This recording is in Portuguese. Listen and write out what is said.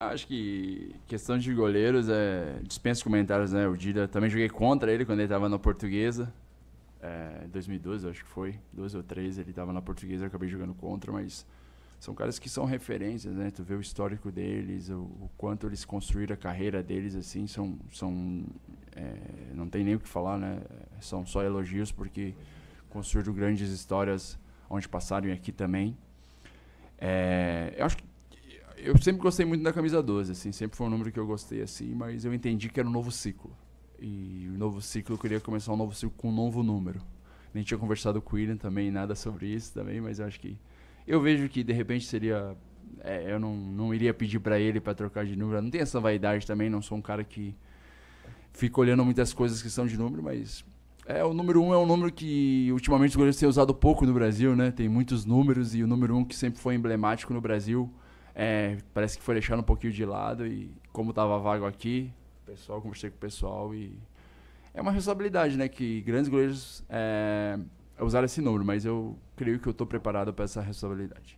Acho que questão de goleiros é. Dispensa comentários, né? O Dida também joguei contra ele quando ele estava na portuguesa. É, em é, 2012, acho que foi. 12 ou 13, ele estava na portuguesa, eu acabei jogando contra, mas são caras que são referências, né? Tu vê o histórico deles, o, o quanto eles construíram a carreira deles, assim, são. são é, não tem nem o que falar, né? São só elogios, porque construíram grandes histórias onde passaram e aqui também. É, eu acho que eu sempre gostei muito da camisa 12, assim, sempre foi um número que eu gostei, assim, mas eu entendi que era um novo ciclo. E o novo ciclo, eu queria começar um novo ciclo com um novo número. Nem tinha conversado com o William também, nada sobre isso também, mas eu acho que. Eu vejo que de repente seria. É, eu não, não iria pedir para ele para trocar de número. Eu não tem essa vaidade também, não sou um cara que fica olhando muitas coisas que são de número, mas. É, o número um é um número que ultimamente os goleiros têm usado pouco no Brasil, né? Tem muitos números e o número um que sempre foi emblemático no Brasil é, parece que foi deixando um pouquinho de lado e como tava vago aqui, pessoal, conversei com o pessoal e é uma responsabilidade, né, que grandes goleiros é, usaram esse número, mas eu creio que eu estou preparado para essa responsabilidade.